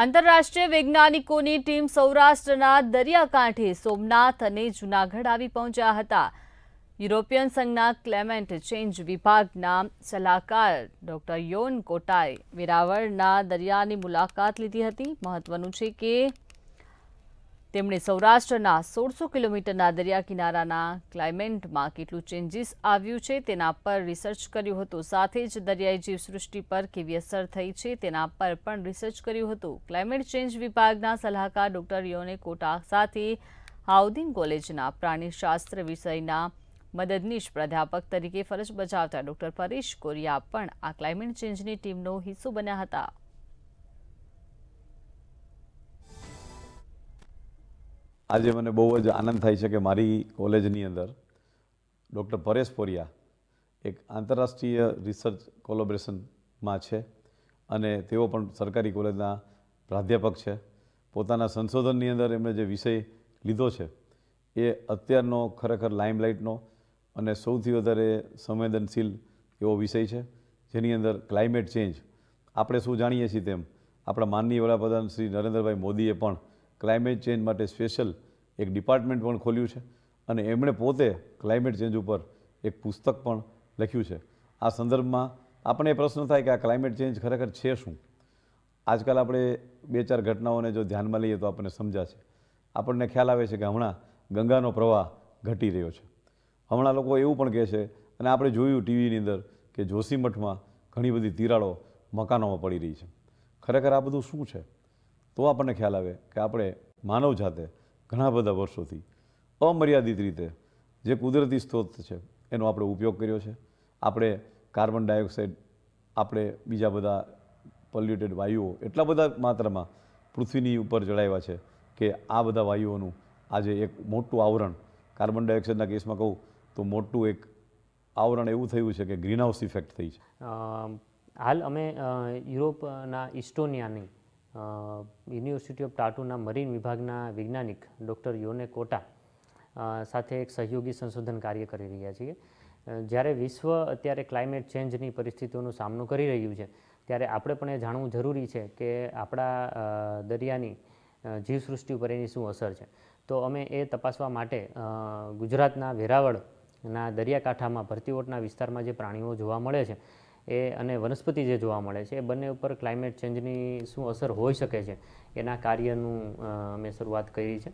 આંતરરાષ્ટ્રીય વૈજ્ઞાનિકોની ટીમ સૌરાષ્ટ્રના દરિયાકાંઠે સોમનાથ અને જૂનાગઢ આવી પહોંચ્યા હતા યુરોપિયન સંઘના ક્લેમેન્ટ ચેન્જ વિભાગના સલાહકાર ડોક્ટર યોન કોટાએ વેરાવળના દરિયાની મુલાકાત લીધી હતી મહત્વનું છે કે તેમણે સૌરાષ્ટ્રના સોળસો કિલોમીટરના દરિયા કિનારાના ક્લાઇમેન્ટમાં કેટલું ચેન્જીસ આવ્યું છે તેના પર રિસર્ચ કર્યું હતું સાથે જ દરિયાઈ જીવસૃષ્ટિ પર કેવી અસર થઈ છે તેના પર પણ રિસર્ચ કર્યું હતું ક્લાઇમેટ ચેન્જ વિભાગના સલાહકાર ડોક્ટર યોને કોટા સાથે હાઉદિંગ કોલેજના પ્રાણીશાસ્ત્ર વિષયના મદદનીશ પ્રાધ્યાપક તરીકે ફરજ બજાવતા ડોક્ટર પરેશ કોરિયા પણ આ ક્લાઇમેટ ચેન્જની ટીમનો હિસ્સો બન્યા હતા આજે મને બહુ જ આનંદ થાય છે કે મારી કોલેજની અંદર ડૉક્ટર પરેશ પોરિયા એક આંતરરાષ્ટ્રીય રિસર્ચ કોલોબરેશનમાં છે અને તેઓ પણ સરકારી કોલેજના પ્રાધ્યાપક છે પોતાના સંશોધનની અંદર એમણે જે વિષય લીધો છે એ અત્યારનો ખરેખર લાઇમલાઇટનો અને સૌથી વધારે સંવેદનશીલ એવો વિષય છે જેની અંદર ક્લાઇમેટ ચેન્જ આપણે શું જાણીએ છીએ તેમ આપણા માનનીય વડાપ્રધાન શ્રી નરેન્દ્રભાઈ મોદીએ પણ ક્લાઇમેટ ચેન્જ માટે સ્પેશિયલ એક ડિપાર્ટમેન્ટ પણ ખોલ્યું છે અને એમણે પોતે ક્લાઇમેટ ચેન્જ ઉપર એક પુસ્તક પણ લખ્યું છે આ સંદર્ભમાં આપણને એ પ્રશ્ન થાય કે આ ક્લાઇમેટ ચેન્જ ખરેખર છે શું આજકાલ આપણે બે ચાર ઘટનાઓને જો ધ્યાનમાં લઈએ તો આપણને સમજાશે આપણને ખ્યાલ આવે છે કે હમણાં ગંગાનો પ્રવાહ ઘટી રહ્યો છે હમણાં લોકો એવું પણ કહે છે અને આપણે જોયું ટીવીની અંદર કે જોશીમઠમાં ઘણી બધી તિરાડો મકાનોમાં પડી રહી છે ખરેખર આ બધું શું છે તો આપણને ખ્યાલ આવે કે આપણે માનવ જાતે ઘણા બધા વર્ષોથી અમર્યાદિત રીતે જે કુદરતી સ્ત્રોત છે એનો આપણે ઉપયોગ કર્યો છે આપણે કાર્બન ડાયોક્સાઇડ આપણે બીજા બધા પોલ્યુટેડ વાયુઓ એટલા બધા માત્રામાં પૃથ્વીની ઉપર જળાવ્યા છે કે આ બધા વાયુઓનું આજે એક મોટું આવરણ કાર્બન ડાયોક્સાઇડના કેસમાં કહું તો મોટું એક આવરણ એવું થયું છે કે ગ્રીનહાઉસ ઇફેક્ટ થઈ છે હાલ અમે યુરોપના ઇસ્ટોનિયાની યુનિવર્સિટી ઓફ ટાટુના મરીન વિભાગના વૈજ્ઞાનિક ડૉક્ટર યોને કોટા સાથે એક સહયોગી સંશોધન કાર્ય કરી રહ્યા છીએ જ્યારે વિશ્વ અત્યારે ક્લાઇમેટ ચેન્જની પરિસ્થિતિઓનો સામનો કરી રહ્યું છે ત્યારે આપણે પણ એ જાણવું જરૂરી છે કે આપણા દરિયાની જીવસૃષ્ટિ ઉપર એની શું અસર છે તો અમે એ તપાસવા માટે ગુજરાતના વેરાવળના દરિયાકાંઠામાં ભરતીઓટના વિસ્તારમાં જે પ્રાણીઓ જોવા મળે છે એ અને વનસ્પતિ જે જોવા મળે છે એ બંને ઉપર ક્લાઇમેટ ચેન્જની શું અસર હોઈ શકે છે એના કાર્યનું મેં શરૂઆત કરી છે